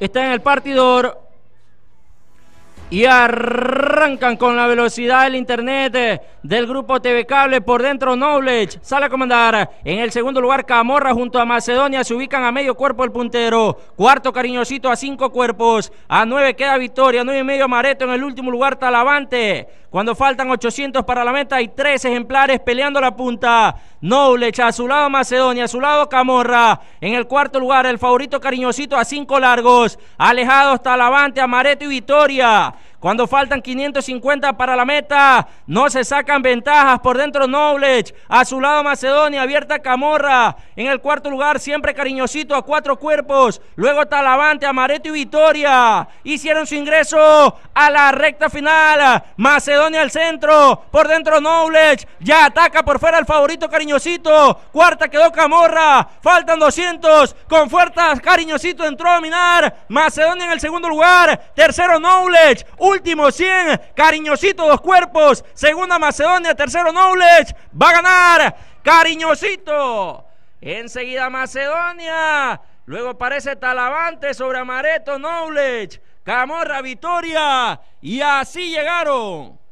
Está en el partidor. Y arrancan con la velocidad del internet eh, del grupo TV Cable. Por dentro, Knowledge sale a comandar. En el segundo lugar, Camorra junto a Macedonia se ubican a medio cuerpo el puntero. Cuarto, Cariñosito a cinco cuerpos. A nueve queda Victoria. Nueve y medio, Mareto. En el último lugar, Talavante. Cuando faltan 800 para la meta, hay tres ejemplares peleando la punta. Noblecha a su lado Macedonia, a su lado Camorra. En el cuarto lugar, el favorito cariñosito a cinco largos. Alejado hasta Lavante, Amareto y Vitoria. Cuando faltan 550 para la meta, no se sacan ventajas. Por dentro Knowledge a su lado Macedonia, abierta Camorra. En el cuarto lugar, siempre cariñosito a cuatro cuerpos. Luego Talavante, Amareto y Vitoria. Hicieron su ingreso a la recta final. Macedonia al centro. Por dentro Knowledge ya ataca por fuera el favorito cariñosito. Cuarta quedó Camorra. Faltan 200. Con fuerzas cariñosito entró a dominar. Macedonia en el segundo lugar. Tercero Knowledge último 100, Cariñosito Dos Cuerpos, segunda Macedonia, tercero Knowledge, va a ganar Cariñosito. Enseguida Macedonia, luego aparece Talavante sobre Amareto Knowledge, Camorra Victoria y así llegaron.